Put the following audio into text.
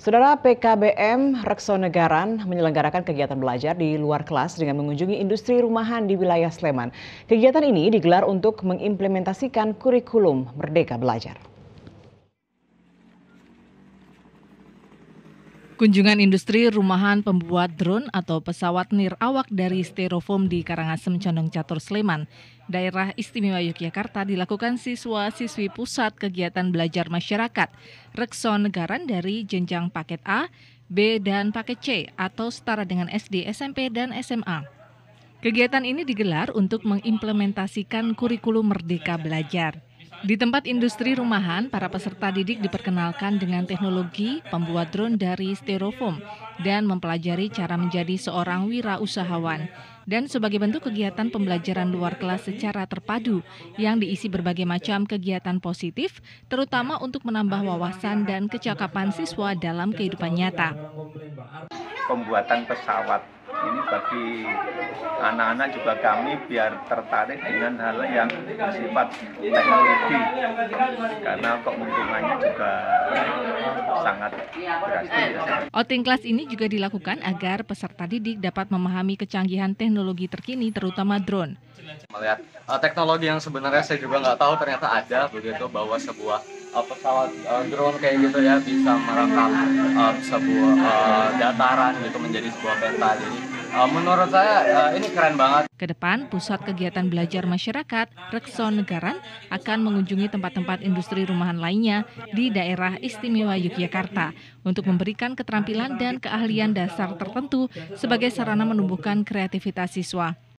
Saudara PKBM Reksonegaran menyelenggarakan kegiatan belajar di luar kelas dengan mengunjungi industri rumahan di wilayah Sleman. Kegiatan ini digelar untuk mengimplementasikan kurikulum Merdeka Belajar. Kunjungan industri rumahan pembuat drone atau pesawat nirawak dari styrofoam di Karangasem Condong Catur Sleman, daerah istimewa Yogyakarta dilakukan siswa-siswi pusat kegiatan belajar masyarakat Rekson Negara dari jenjang paket A, B, dan paket C atau setara dengan SD, SMP, dan SMA. Kegiatan ini digelar untuk mengimplementasikan kurikulum Merdeka Belajar. Di tempat industri rumahan, para peserta didik diperkenalkan dengan teknologi pembuat drone dari styrofoam dan mempelajari cara menjadi seorang wirausahawan. Dan sebagai bentuk kegiatan pembelajaran luar kelas secara terpadu yang diisi berbagai macam kegiatan positif, terutama untuk menambah wawasan dan kecakapan siswa dalam kehidupan nyata pembuatan pesawat. Ini bagi anak-anak juga kami biar tertarik dengan hal yang bersifat teknologi karena keuntungannya juga sangat drastis. Ya, Outing kelas ini juga dilakukan agar peserta didik dapat memahami kecanggihan teknologi terkini terutama drone. Melihat eh, teknologi yang sebenarnya saya juga nggak tahu ternyata ada begitu bahwa sebuah uh, pesawat uh, drone kayak gitu ya bisa merekam uh, sebuah uh, dataran gitu menjadi sebuah peta. Jadi uh, menurut saya uh, ini keren banget. Kedepan, Pusat Kegiatan Belajar Masyarakat Rekson Negaran akan mengunjungi tempat-tempat industri rumahan lainnya di daerah istimewa Yogyakarta untuk memberikan keterampilan dan keahlian dasar tertentu sebagai sarana menumbuhkan kreativitas siswa.